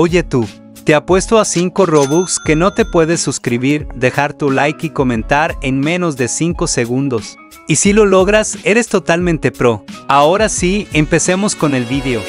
Oye tú, te apuesto a 5 Robux que no te puedes suscribir, dejar tu like y comentar en menos de 5 segundos. Y si lo logras, eres totalmente pro. Ahora sí, empecemos con el vídeo.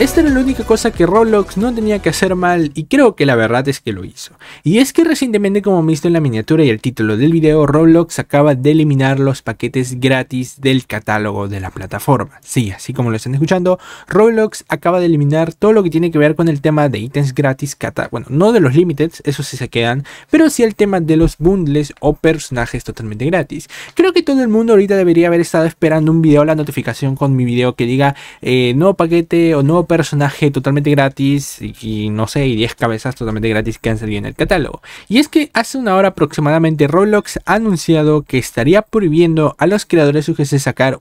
Esta era la única cosa que Roblox no tenía que hacer mal y creo que la verdad es que lo hizo. Y es que recientemente como visto en la miniatura y el título del video, Roblox acaba de eliminar los paquetes gratis del catálogo de la plataforma. Sí, así como lo están escuchando, Roblox acaba de eliminar todo lo que tiene que ver con el tema de ítems gratis, bueno, no de los limiteds, eso sí se quedan, pero sí el tema de los bundles o personajes totalmente gratis. Creo que todo el mundo ahorita debería haber estado esperando un video, la notificación con mi video que diga no eh, nuevo paquete o no personaje totalmente gratis y, no sé, y 10 cabezas totalmente gratis que han salido en el catálogo. Y es que hace una hora aproximadamente Roblox ha anunciado que estaría prohibiendo a los creadores UGC sacar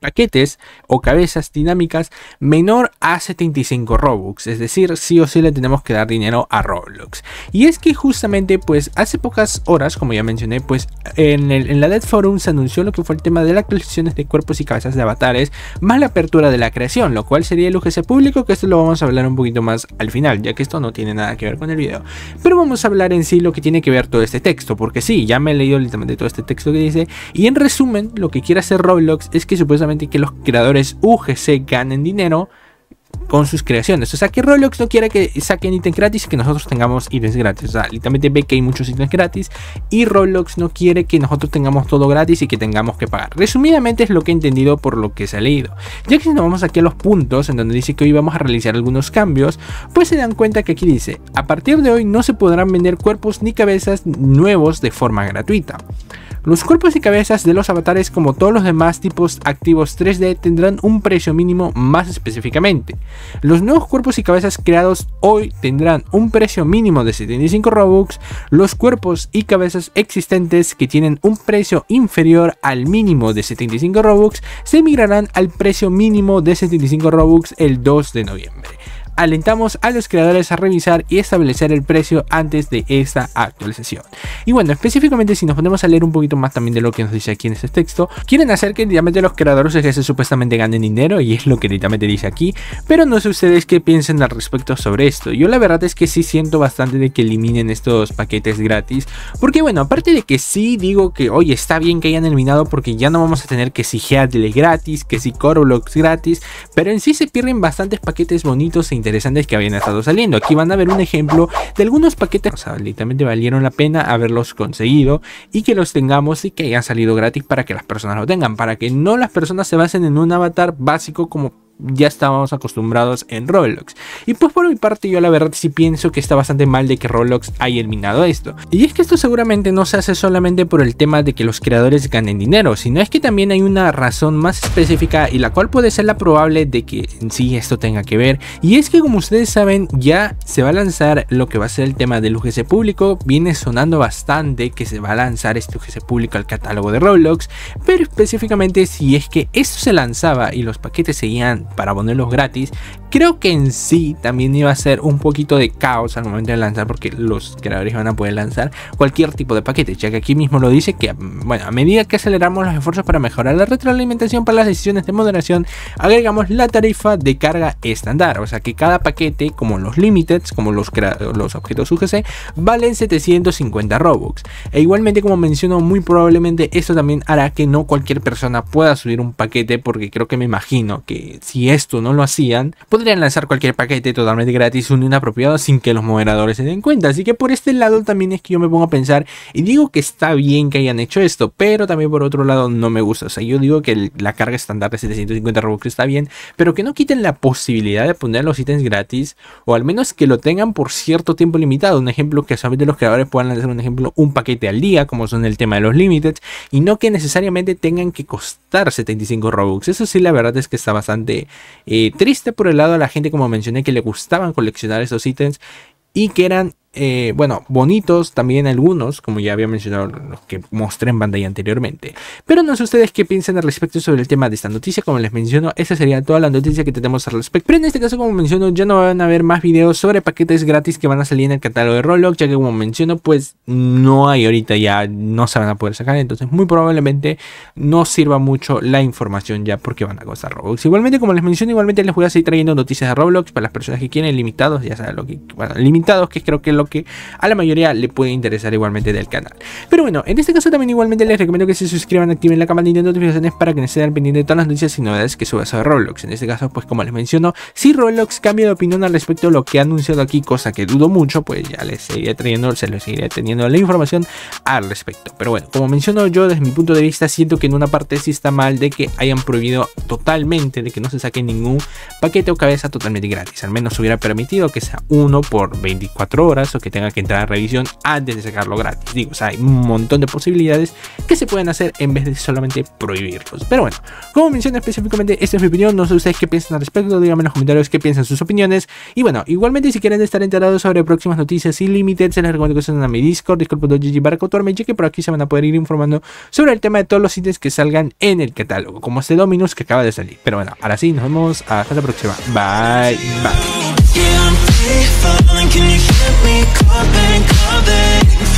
paquetes o cabezas dinámicas menor a 75 Robux, es decir, sí o sí le tenemos que dar dinero a Roblox. Y es que justamente pues hace pocas horas, como ya mencioné, pues en, el, en la Dead Forum se anunció lo que fue el tema de las colecciones de cuerpos y cabezas de avatares, más la apertura de la creación, lo cual sería el UGC público, que esto lo vamos a hablar un poquito más al final, ya que esto no tiene nada que ver con el video. Pero vamos a hablar en sí lo que tiene que ver todo este texto, porque sí, ya me he leído literalmente todo este texto que dice, y en resumen, lo que quiere hacer Roblox es que supuestamente que los creadores UGC ganen dinero con sus creaciones. O sea, que Roblox no quiere que saquen ítems gratis y que nosotros tengamos ítems gratis. O sea, literalmente ve que hay muchos ítems gratis y Roblox no quiere que nosotros tengamos todo gratis y que tengamos que pagar. Resumidamente es lo que he entendido por lo que se ha leído. Ya que si nos vamos aquí a los puntos en donde dice que hoy vamos a realizar algunos cambios, pues se dan cuenta que aquí dice, a partir de hoy no se podrán vender cuerpos ni cabezas nuevos de forma gratuita. Los cuerpos y cabezas de los avatares como todos los demás tipos activos 3D tendrán un precio mínimo más específicamente. Los nuevos cuerpos y cabezas creados hoy tendrán un precio mínimo de 75 Robux, los cuerpos y cabezas existentes que tienen un precio inferior al mínimo de 75 Robux se migrarán al precio mínimo de 75 Robux el 2 de noviembre alentamos a los creadores a revisar y establecer el precio antes de esta actualización. Y bueno, específicamente si nos ponemos a leer un poquito más también de lo que nos dice aquí en este texto, quieren hacer que directamente los creadores de supuestamente ganen dinero y es lo que directamente dice aquí, pero no sé ustedes qué piensan al respecto sobre esto. Yo la verdad es que sí siento bastante de que eliminen estos paquetes gratis, porque bueno, aparte de que sí digo que hoy está bien que hayan eliminado porque ya no vamos a tener que si Headle gratis, que si Coroblox gratis, pero en sí se pierden bastantes paquetes bonitos e interesantes interesantes que habían estado saliendo. Aquí van a ver un ejemplo de algunos paquetes que literalmente valieron la pena haberlos conseguido y que los tengamos y que hayan salido gratis para que las personas lo tengan, para que no las personas se basen en un avatar básico como ya estábamos acostumbrados en Roblox. Y pues por mi parte yo la verdad sí pienso que está bastante mal de que Roblox haya eliminado esto. Y es que esto seguramente no se hace solamente por el tema de que los creadores ganen dinero, sino es que también hay una razón más específica y la cual puede ser la probable de que en sí esto tenga que ver. Y es que como ustedes saben ya se va a lanzar lo que va a ser el tema del UGC público, viene sonando bastante que se va a lanzar este UGC público al catálogo de Roblox, pero específicamente si es que esto se lanzaba y los paquetes seguían para ponerlos gratis. Creo que en sí también iba a ser un poquito de caos al momento de lanzar porque los creadores van a poder lanzar cualquier tipo de paquete, ya que aquí mismo lo dice que, bueno, a medida que aceleramos los esfuerzos para mejorar la retroalimentación para las decisiones de moderación, agregamos la tarifa de carga estándar, o sea que cada paquete, como los limiteds, como los, los objetos UGC, valen 750 Robux. E igualmente, como menciono, muy probablemente esto también hará que no cualquier persona pueda subir un paquete porque creo que me imagino que si y esto no lo hacían, podrían lanzar cualquier paquete totalmente gratis o inapropiado sin que los moderadores se den cuenta. Así que por este lado también es que yo me pongo a pensar y digo que está bien que hayan hecho esto, pero también por otro lado no me gusta. O sea, yo digo que la carga estándar de 750 Robux está bien, pero que no quiten la posibilidad de poner los ítems gratis o al menos que lo tengan por cierto tiempo limitado. Un ejemplo que solamente los creadores puedan lanzar, un ejemplo, un paquete al día, como son el tema de los limited, y no que necesariamente tengan que costar 75 Robux. Eso sí, la verdad es que está bastante eh, triste por el lado de la gente, como mencioné, que le gustaban coleccionar esos ítems y que eran eh, bueno, bonitos también algunos, como ya había mencionado los que mostré en pantalla anteriormente. Pero no sé ustedes qué piensan al respecto sobre el tema de esta noticia. Como les menciono, esa sería toda la noticia que tenemos al respecto. Pero en este caso, como menciono, ya no van a haber más videos sobre paquetes gratis que van a salir en el catálogo de Roblox, ya que como menciono, pues no hay ahorita ya, no se van a poder sacar. Entonces, muy probablemente no sirva mucho la información ya porque van a costar Roblox. Igualmente, como les menciono, igualmente les voy a seguir trayendo noticias de Roblox para las personas que quieren limitados, ya saben lo que, bueno, limitados, que creo que lo que a la mayoría le puede interesar igualmente del canal. Pero bueno, en este caso también igualmente les recomiendo que se suscriban, activen la campanita de notificaciones para que no estén al pendiente de todas las noticias y novedades que suba sobre Roblox. En este caso, pues como les menciono, si Roblox cambia de opinión al respecto de lo que ha anunciado aquí, cosa que dudo mucho, pues ya les seguiré trayendo, se les seguiré teniendo la información al respecto. Pero bueno, como menciono yo, desde mi punto de vista, siento que en una parte sí está mal de que hayan prohibido totalmente de que no se saque ningún paquete o cabeza totalmente gratis. Al menos hubiera permitido que sea uno por 24 horas que tenga que entrar a revisión antes de sacarlo gratis. Digo, o sea, hay un montón de posibilidades que se pueden hacer en vez de solamente prohibirlos. Pero bueno, como mencioné específicamente, esta es mi opinión. No sé ustedes qué piensan al respecto. Díganme en los comentarios qué piensan sus opiniones. Y bueno, igualmente si quieren estar enterados sobre próximas noticias y límites, se les recomiendo que sean a mi Discord, discord.gg que por aquí se van a poder ir informando sobre el tema de todos los ítems que salgan en el catálogo, como este Dominus que acaba de salir. Pero bueno, ahora sí, nos vemos hasta la próxima. Bye, bye. falling, can you hear me? Call back, call back